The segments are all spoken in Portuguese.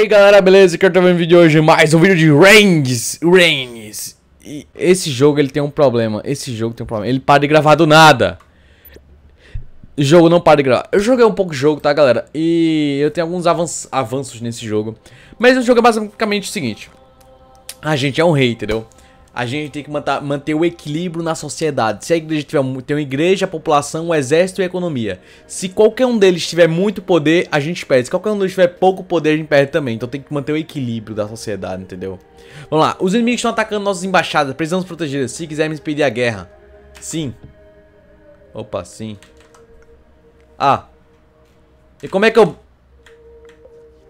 aí galera, beleza? Aqui eu tô vendo vídeo hoje, mais um vídeo de Reigns, Reigns E esse jogo ele tem um problema, esse jogo tem um problema, ele para de gravar do nada O jogo não para de gravar, eu joguei um pouco o jogo, tá galera? E eu tenho alguns avanços nesse jogo Mas o jogo é basicamente o seguinte A gente é um rei, entendeu? a gente tem que manter, o equilíbrio na sociedade. Se a igreja tiver tem uma igreja, a população, o exército e a economia. Se qualquer um deles tiver muito poder, a gente perde. Se qualquer um deles tiver pouco poder, a gente perde também. Então tem que manter o equilíbrio da sociedade, entendeu? Vamos lá. Os inimigos estão atacando nossas embaixadas. Precisamos proteger. Se quisermos impedir a guerra. Sim. Opa, sim. Ah. E como é que eu...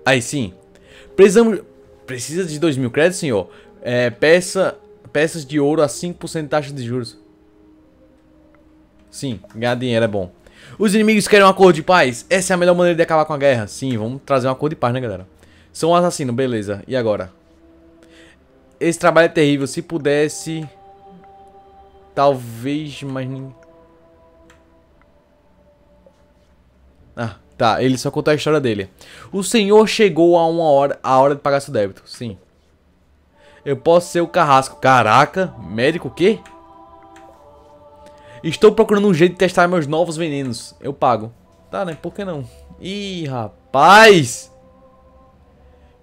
Aí sim. Precisamos... Precisa de 2 mil créditos, senhor? É, peça peças de ouro a 5% de taxa de juros. Sim, ganhar dinheiro é bom. Os inimigos querem um acordo de paz? Essa é a melhor maneira de acabar com a guerra. Sim, vamos trazer um acordo de paz, né, galera? São um assassinos, beleza. E agora? Esse trabalho é terrível. Se pudesse... Talvez, mas... Ah, tá. Ele só contou a história dele. O senhor chegou a uma hora... A hora de pagar seu débito. Sim. Eu posso ser o carrasco. Caraca, médico o quê? Estou procurando um jeito de testar meus novos venenos. Eu pago. Tá, né? Por que não? Ih, rapaz!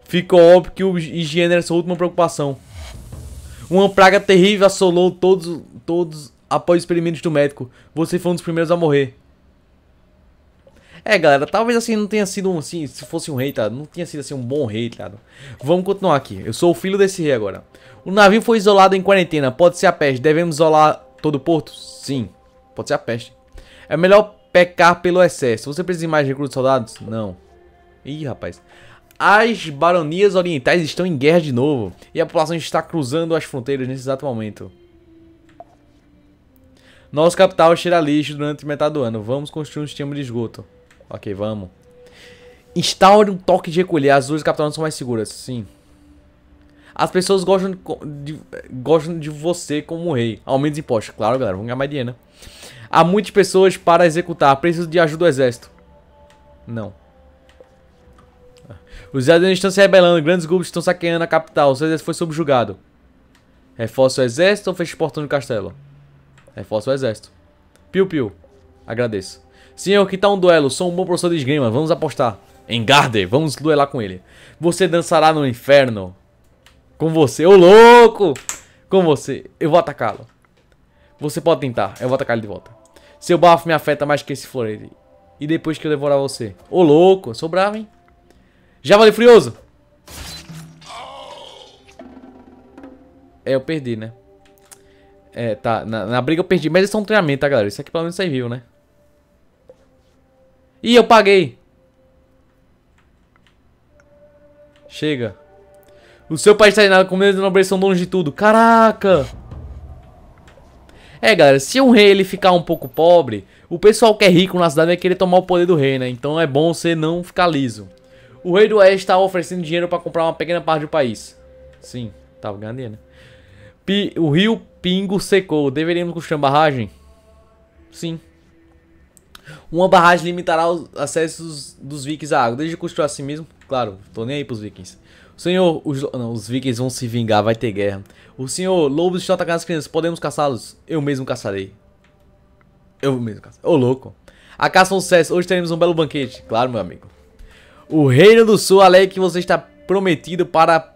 Ficou óbvio que o higiene era sua última preocupação. Uma praga terrível assolou todos, todos após os experimentos do médico. Você foi um dos primeiros a morrer. É, galera, talvez assim não tenha sido um, assim, se fosse um rei, tá? Não tinha sido assim um bom rei, tá? Vamos continuar aqui. Eu sou o filho desse rei agora. O navio foi isolado em quarentena. Pode ser a peste. Devemos isolar todo o porto? Sim. Pode ser a peste. É melhor pecar pelo excesso. Você precisa de mais recrutas soldados? Não. Ih, rapaz. As baronias orientais estão em guerra de novo. E a população está cruzando as fronteiras nesse exato momento. Nosso capital cheira lixo durante metade do ano. Vamos construir um sistema de esgoto. Ok, vamos. Instaure um toque de recolher. As ruas capital não são mais seguras. Sim. As pessoas gostam de, de, gostam de você como rei. Aumenta impostos. Claro, galera. Vamos ganhar mais dinheiro, né? Há muitas pessoas para executar. Preciso de ajuda do exército. Não. Os exércitos estão se rebelando. Grandes grupos estão saqueando a capital. O seu exército foi subjugado. Reforça o exército ou fecha o portão do castelo? Reforça o exército. Piu-piu. Agradeço. Senhor, que tal um duelo? Sou um bom professor de esgrima, vamos apostar. em Garde? vamos duelar com ele. Você dançará no inferno. Com você, ô louco! Com você, eu vou atacá-lo. Você pode tentar, eu vou atacar ele de volta. Seu bafo me afeta mais que esse florete. E depois que eu devorar você. Ô louco, eu sou bravo, hein? Já vale Furioso! É, eu perdi, né? É, tá. Na, na briga eu perdi. Mas isso é um treinamento, tá, galera? Isso aqui pelo menos serviu, né? Ih, eu paguei. Chega. O seu país treinado com medo de nobreza são donos de tudo. Caraca! É, galera, se um rei ele ficar um pouco pobre, o pessoal que é rico na cidade vai querer tomar o poder do rei, né? Então é bom você não ficar liso. O rei do oeste está oferecendo dinheiro para comprar uma pequena parte do país. Sim, tava ganhando dinheiro, né? o rio Pingo secou. Deveríamos construir uma barragem? Sim. Uma barragem limitará os acessos dos vikings à água. Desde que construa a si mesmo, claro, tô nem aí pros vikings. Senhor, os, não, os vikings vão se vingar, vai ter guerra. O senhor, lobos estão atacando as crianças, podemos caçá-los? Eu mesmo caçarei. Eu mesmo caçarei. Ô, oh, louco. A caça é um sucesso, hoje teremos um belo banquete. Claro, meu amigo. O reino do sul alega que você está prometido para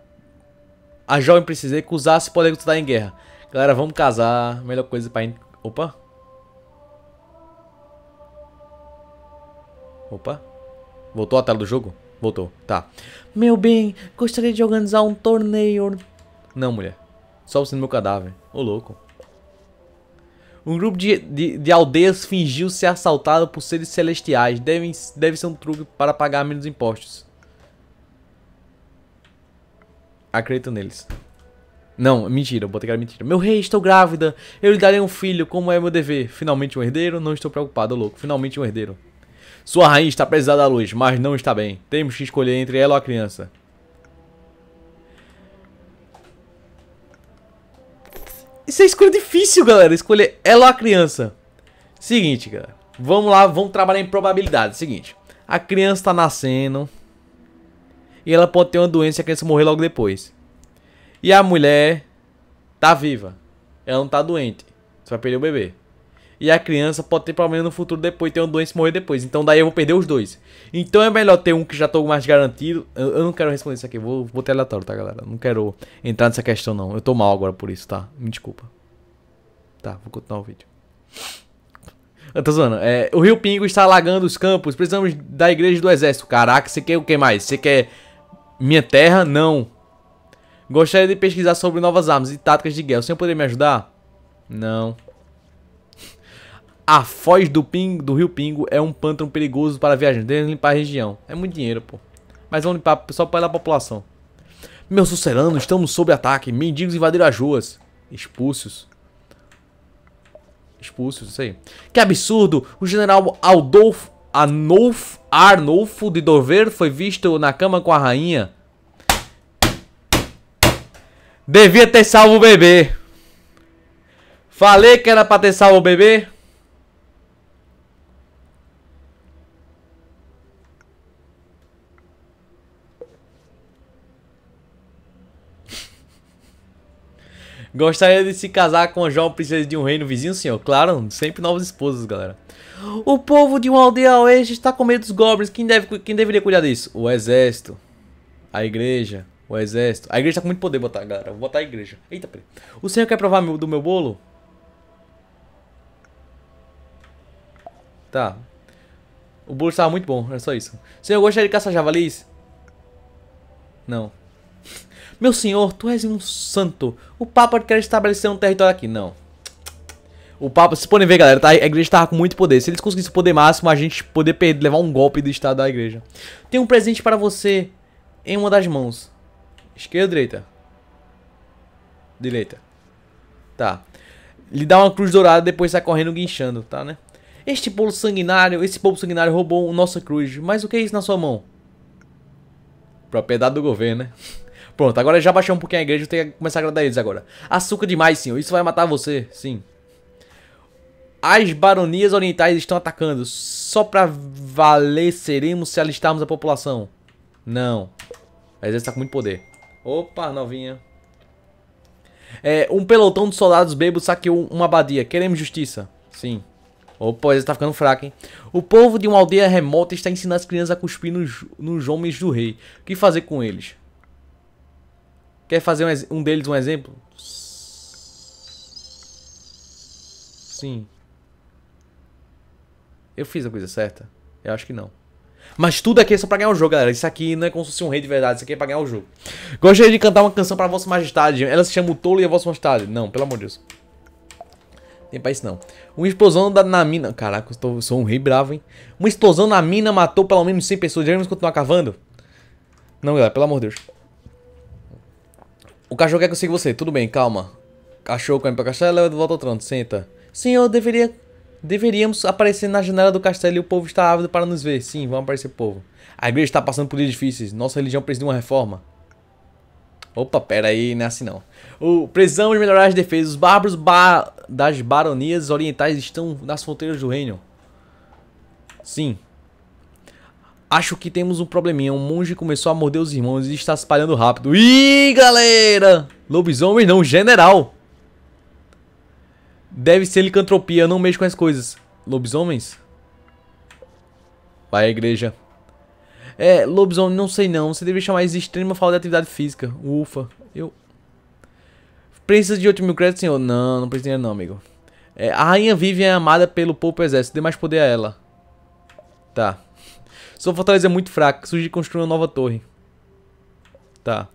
a jovem precisa que usar se poder estudar em guerra. Galera, vamos casar. Melhor coisa pra... Opa. Opa. Voltou a tela do jogo? Voltou, tá. Meu bem, gostaria de organizar um torneio. Não, mulher. Só você no meu cadáver. Ô, louco. Um grupo de, de, de aldeias fingiu ser assaltado por seres celestiais. Deve, deve ser um truque para pagar menos impostos. Acredito neles. Não, mentira, eu botei cara mentira. Meu rei, estou grávida. Eu lhe darei um filho, como é meu dever. Finalmente um herdeiro, não estou preocupado, louco. Finalmente um herdeiro. Sua rainha está presa da luz, mas não está bem. Temos que escolher entre ela ou a criança. Isso é escolha difícil, galera. Escolher ela ou a criança. Seguinte, galera. Vamos lá, vamos trabalhar em probabilidade. Seguinte, a criança está nascendo. E ela pode ter uma doença e a criança morrer logo depois. E a mulher tá viva. Ela não tá doente. Você vai perder o bebê e a criança pode ter problema no futuro depois, ter uma doença e morrer depois. Então daí eu vou perder os dois. Então é melhor ter um que já tô mais garantido. Eu, eu não quero responder isso aqui, vou, vou ter aleatório, tá, galera? Não quero entrar nessa questão, não. Eu tô mal agora por isso, tá? Me desculpa. Tá, vou continuar o vídeo. Eu tô zoando. É, o Rio Pingo está alagando os campos. Precisamos da igreja do exército. Caraca, você quer o que mais? Você quer minha terra? Não. Gostaria de pesquisar sobre novas armas e táticas de guerra. Você poderia me ajudar? Não. A foz do, Pingo, do rio Pingo é um pântano perigoso para viajantes. Devemos limpar a região. É muito dinheiro, pô. Mas vamos limpar só para a população. Meu sucerano, estamos sob ataque. Mendigos invadiram as ruas. Expulsos. Expulsos, isso aí. Que absurdo! O general Aldolf Anolf, Arnolfo de Dover foi visto na cama com a rainha. Devia ter salvo o bebê. Falei que era pra ter salvo o bebê. Gostaria de se casar com a jovem princesa de um reino vizinho, senhor? Claro, sempre novas esposas, galera. O povo de uma aldeia oeste está com medo dos goblins. Quem, deve, quem deveria cuidar disso? O exército. A igreja. O exército. A igreja está com muito poder, botar, galera. Vou botar a igreja. Eita, peraí. O senhor quer provar meu, do meu bolo? Tá. O bolo estava muito bom, era é só isso. O senhor gostaria de caçar javalis? Não. Meu senhor, tu és um santo. O Papa quer estabelecer um território aqui. Não. O Papa, vocês podem ver, galera, tá? a igreja tava com muito poder. Se eles conseguissem o poder máximo, a gente poder perder, levar um golpe do estado da igreja. Tem um presente para você em uma das mãos. Esquerda ou direita? Direita. Tá. Lhe dá uma cruz dourada depois sai correndo guinchando, tá, né? Este povo sanguinário, esse povo sanguinário roubou nossa cruz. Mas o que é isso na sua mão? Propriedade do governo, né? Pronto, agora já baixei um pouquinho a igreja, eu tenho que começar a agradar eles agora. Açúcar demais, senhor. Isso vai matar você, sim. As baronias orientais estão atacando. Só pra valer seremos se alistarmos a população. Não. A exército tá com muito poder. Opa, novinha. É, um pelotão de soldados bebos saqueou uma abadia. Queremos justiça. Sim. Opa, exército tá ficando fraco, hein? O povo de uma aldeia remota está ensinando as crianças a cuspir nos, nos homens do rei. O que fazer com eles? Quer fazer um, um deles um exemplo? Sim. Eu fiz a coisa certa? Eu acho que não. Mas tudo aqui é só pra ganhar o jogo, galera. Isso aqui não é como se fosse um rei de verdade, isso aqui é pra ganhar o jogo. Gostaria de cantar uma canção pra Vossa Majestade. Ela se chama O Tolo e a Vossa Majestade. Não, pelo amor de Deus. Tem pra isso não. Uma explosão da, na mina. Caraca, eu, tô, sou um rei bravo, hein? Uma explosão na mina matou pelo menos 100 pessoas. Devemos continuar cavando? Não, galera, pelo amor de Deus. O cachorro quer que eu siga você. Tudo bem, calma. Cachorro corre pra castelo, leva de volta ao trono. Senta. Senhor, deveria... Deveríamos aparecer na janela do castelo e o povo está ávido para nos ver. Sim, vamos aparecer povo. A igreja está passando por dias difíceis. Nossa religião precisa de uma reforma. Opa, pera aí, não é assim não. O, precisamos melhorar as defesas. Os bárbaros ba das baronias orientais estão nas fronteiras do reino. Sim, Acho que temos um probleminha. Um monge começou a morder os irmãos e está se espalhando rápido. Ih, galera! Lobisomem não, general. Deve ser licantropia, eu não mexo com as coisas. Lobisomens? Vai à igreja. É, lobisomem, não sei não. Você deve chamar de extrema falta de atividade física. Ufa. Eu... Precisa de 8 mil créditos, senhor? Não, não precisa não, amigo. É, a rainha Vivian é amada pelo povo exército. Dê mais poder a ela. Tá. Sua fortaleza é muito fraca. Sugiro construir uma nova torre. Tá.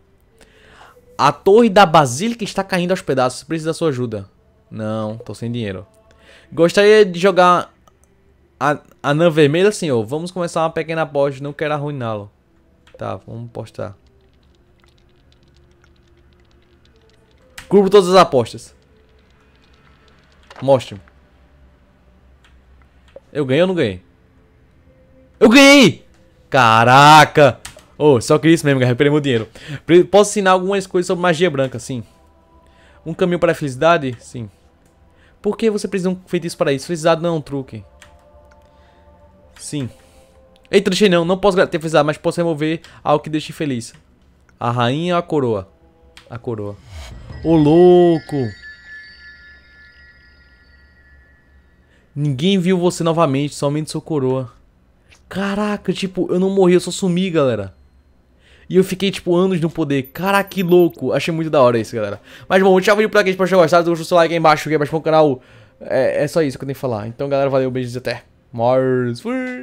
A torre da basílica está caindo aos pedaços. Preciso da sua ajuda. Não, tô sem dinheiro. Gostaria de jogar a, a Nã Vermelha, senhor. Vamos começar uma pequena aposta. Não quero arruiná-lo. Tá, vamos postar. Curvo todas as apostas. Mostre. Eu ganhei ou não ganhei? Eu ganhei! Caraca! Ô, oh, só que isso mesmo, cara. Recuperei meu dinheiro. Posso ensinar algumas coisas sobre magia branca, sim. Um caminho para a felicidade? Sim. Por que você precisa de um feitiço para isso? Felicidade não é um truque. Sim. Eita, deixei não. Não posso ter felicidade, mas posso remover algo que deixe feliz. A rainha ou a coroa? A coroa. Ô, oh, louco! Ninguém viu você novamente, somente sua coroa. Caraca, tipo, eu não morri, eu só sumi, galera. E eu fiquei, tipo, anos no poder. Caraca, que louco. Achei muito da hora isso, galera. Mas bom, deixa o vídeo por aqui. Espero que vocês Deixa o seu like aí embaixo, aqui embaixo é pro canal. É, é só isso que eu tenho que falar. Então, galera, valeu. Beijos e até Mars. Fui.